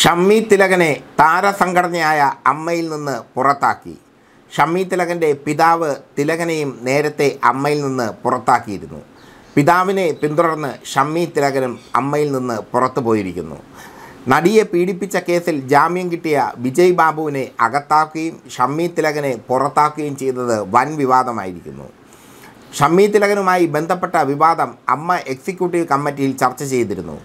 ഷമ്മി തിലകനെ താരസംഘടനയായ അമ്മയിൽ നിന്ന് പുറത്താക്കി ഷമ്മി തിലകൻ്റെ പിതാവ് തിലകനെയും നേരത്തെ അമ്മയിൽ നിന്ന് പുറത്താക്കിയിരുന്നു പിതാവിനെ പിന്തുടർന്ന് ഷമ്മി തിലകനും അമ്മയിൽ നിന്ന് പുറത്തു പോയിരിക്കുന്നു നടിയെ പീഡിപ്പിച്ച കേസിൽ ജാമ്യം കിട്ടിയ വിജയ് ബാബുവിനെ അകത്താക്കുകയും ഷമ്മി തിലകനെ പുറത്താക്കുകയും ചെയ്തത് വൻ വിവാദമായിരിക്കുന്നു ഷമ്മി തിലകനുമായി ബന്ധപ്പെട്ട വിവാദം അമ്മ എക്സിക്യൂട്ടീവ് കമ്മിറ്റിയിൽ ചർച്ച ചെയ്തിരുന്നു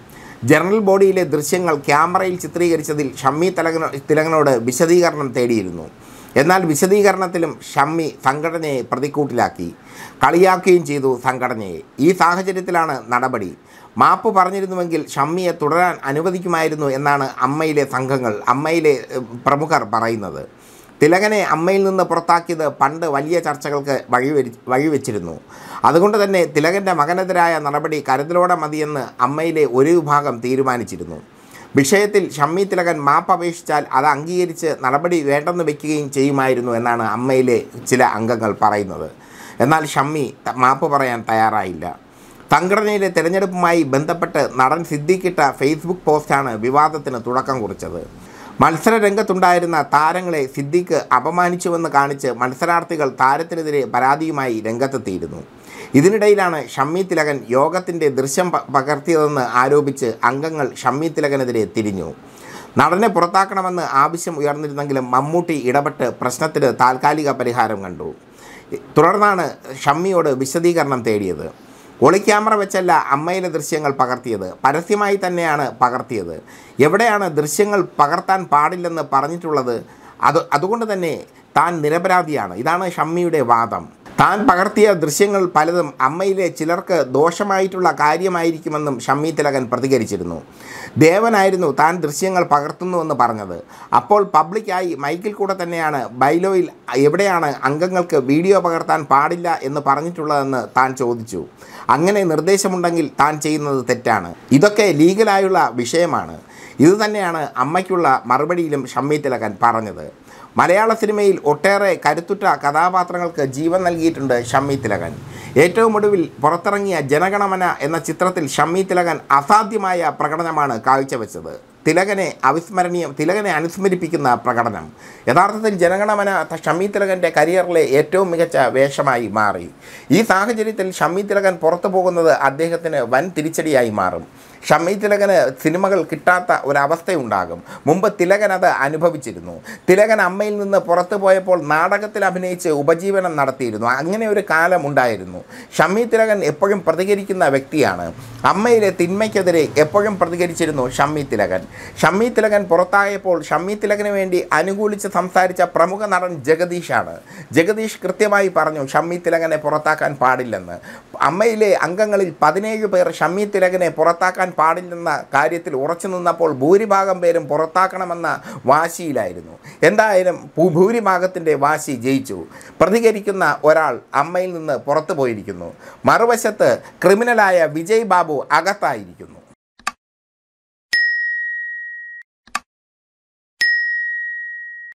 ജനറൽ ബോഡിയിലെ ദൃശ്യങ്ങൾ ക്യാമറയിൽ ചിത്രീകരിച്ചതിൽ ഷമ്മി തലകനോ തിലകനോട് വിശദീകരണം തേടിയിരുന്നു എന്നാൽ വിശദീകരണത്തിലും ഷമ്മി സംഘടനയെ പ്രതിക്കൂട്ടിലാക്കി കളിയാക്കുകയും ചെയ്തു സംഘടനയെ ഈ സാഹചര്യത്തിലാണ് നടപടി മാപ്പ് പറഞ്ഞിരുന്നുവെങ്കിൽ ഷമ്മിയെ തുടരാൻ അനുവദിക്കുമായിരുന്നു എന്നാണ് അമ്മയിലെ സംഘങ്ങൾ അമ്മയിലെ പ്രമുഖർ പറയുന്നത് തിലകനെ അമ്മയിൽ നിന്ന് പുറത്താക്കിയത് പണ്ട് വലിയ ചർച്ചകൾക്ക് വഴിവരി വഴിവെച്ചിരുന്നു അതുകൊണ്ട് തന്നെ തിലകൻ്റെ മകനെതിരായ നടപടി കരുതലോടെ മതിയെന്ന് അമ്മയിലെ ഒരു വിഭാഗം തീരുമാനിച്ചിരുന്നു വിഷയത്തിൽ ഷമ്മി തിലകൻ മാപ്പ് അപേക്ഷിച്ചാൽ അത് അംഗീകരിച്ച് നടപടി വേണ്ടെന്ന് വയ്ക്കുകയും ചെയ്യുമായിരുന്നു എന്നാണ് അമ്മയിലെ ചില അംഗങ്ങൾ പറയുന്നത് എന്നാൽ ഷമ്മി മാപ്പ് പറയാൻ തയ്യാറായില്ല സംഘടനയിലെ തെരഞ്ഞെടുപ്പുമായി ബന്ധപ്പെട്ട് നടൻ സിദ്ദിഖിട്ട ഫേസ്ബുക്ക് പോസ്റ്റാണ് വിവാദത്തിന് തുടക്കം കുറിച്ചത് മത്സരരംഗത്തുണ്ടായിരുന്ന താരങ്ങളെ സിദ്ദിഖ് അപമാനിച്ചുവെന്ന് കാണിച്ച് മത്സരാർത്ഥികൾ താരത്തിനെതിരെ പരാതിയുമായി രംഗത്തെത്തിയിരുന്നു ഇതിനിടയിലാണ് ഷമ്മി തിലകൻ യോഗത്തിൻ്റെ ദൃശ്യം പകർത്തിയതെന്ന് ആരോപിച്ച് അംഗങ്ങൾ ഷമ്മി തിലകനെതിരെ തിരിഞ്ഞു നടനെ പുറത്താക്കണമെന്ന് ആവശ്യം ഉയർന്നിരുന്നെങ്കിലും മമ്മൂട്ടി ഇടപെട്ട് പ്രശ്നത്തിന് താൽക്കാലിക പരിഹാരം കണ്ടു തുടർന്നാണ് ഷമ്മിയോട് വിശദീകരണം തേടിയത് ഒളിക്യാമറ വെച്ചല്ല അമ്മയിലെ ദൃശ്യങ്ങൾ പകർത്തിയത് പരസ്യമായി തന്നെയാണ് പകർത്തിയത് എവിടെയാണ് ദൃശ്യങ്ങൾ പകർത്താൻ പാടില്ലെന്ന് പറഞ്ഞിട്ടുള്ളത് അത് അതുകൊണ്ട് തന്നെ താൻ നിരപരാധിയാണ് ഇതാണ് ഷമ്മിയുടെ വാദം താൻ പകർത്തിയ ദൃശ്യങ്ങൾ പലതും അമ്മയിലെ ചിലർക്ക് ദോഷമായിട്ടുള്ള കാര്യമായിരിക്കുമെന്നും ഷമ്മി തിലകൻ പ്രതികരിച്ചിരുന്നു ദേവനായിരുന്നു താൻ ദൃശ്യങ്ങൾ പകർത്തുന്നുവെന്ന് പറഞ്ഞത് അപ്പോൾ പബ്ലിക്കായി മൈക്കിൽ കൂടെ തന്നെയാണ് ബൈലോയിൽ എവിടെയാണ് അംഗങ്ങൾക്ക് വീഡിയോ പകർത്താൻ പാടില്ല എന്ന് പറഞ്ഞിട്ടുള്ളതെന്ന് താൻ ചോദിച്ചു അങ്ങനെ നിർദ്ദേശമുണ്ടെങ്കിൽ താൻ ചെയ്യുന്നത് തെറ്റാണ് ഇതൊക്കെ ലീഗലായുള്ള വിഷയമാണ് ഇതുതന്നെയാണ് തന്നെയാണ് അമ്മയ്ക്കുള്ള മറുപടിയിലും ഷമ്മി തിലകൻ പറഞ്ഞത് മലയാള സിനിമയിൽ ഒട്ടേറെ കരുത്തുറ്റ കഥാപാത്രങ്ങൾക്ക് ജീവൻ നൽകിയിട്ടുണ്ട് ഷമ്മി തിലകൻ ഏറ്റവും ഒടുവിൽ പുറത്തിറങ്ങിയ ജനഗണമന എന്ന ചിത്രത്തിൽ ഷമ്മി തിലകൻ അസാധ്യമായ പ്രകടനമാണ് കാഴ്ചവെച്ചത് തിലകനെ അവിസ്മരണീയം തിലകനെ അനുസ്മരിപ്പിക്കുന്ന പ്രകടനം യഥാർത്ഥത്തിൽ ജനഗണമന ഷമി തിലകൻ്റെ കരിയറിലെ ഏറ്റവും മികച്ച വേഷമായി മാറി ഈ സാഹചര്യത്തിൽ ഷമി തിലകൻ പുറത്തു പോകുന്നത് അദ്ദേഹത്തിന് വൻ തിരിച്ചടിയായി മാറും ഷമ്മി തിലകന് സിനിമകൾ കിട്ടാത്ത ഒരവസ്ഥയുണ്ടാകും മുമ്പ് തിലകൻ അത് അനുഭവിച്ചിരുന്നു തിലകൻ അമ്മയിൽ നിന്ന് പുറത്തു പോയപ്പോൾ നാടകത്തിൽ അഭിനയിച്ച് ഉപജീവനം നടത്തിയിരുന്നു അങ്ങനെ ഒരു കാലം ഉണ്ടായിരുന്നു ഷമ്മി തിലകൻ എപ്പോഴും പ്രതികരിക്കുന്ന വ്യക്തിയാണ് അമ്മയിലെ തിന്മയ്ക്കെതിരെ എപ്പോഴും പ്രതികരിച്ചിരുന്നു ഷമ്മി തിലകൻ ഷമ്മി തിലകൻ പുറത്തായപ്പോൾ ഷമ്മി തിലകന് വേണ്ടി അനുകൂലിച്ച് സംസാരിച്ച പ്രമുഖ നടൻ ജഗദീഷാണ് ജഗദീഷ് കൃത്യമായി പറഞ്ഞു ഷമ്മി തിലകനെ പുറത്താക്കാൻ പാടില്ലെന്ന് അമ്മയിലെ അംഗങ്ങളിൽ പതിനേഴ് പേർ ഷമ്മി തിലകനെ പുറത്താക്കാൻ പാടില്ലെന്ന കാര്യത്തിൽ ഉറച്ചു നിന്നപ്പോൾ ഭൂരിഭാഗം പേരും പുറത്താക്കണമെന്ന വാശിയിലായിരുന്നു എന്തായാലും ഭൂരിഭാഗത്തിൻ്റെ വാശി ജയിച്ചു പ്രതികരിക്കുന്ന ഒരാൾ അമ്മയിൽ നിന്ന് പുറത്തു പോയിരിക്കുന്നു മറുവശത്ത് ക്രിമിനലായ വിജയ് ബാബു അകത്തായിരിക്കുന്നു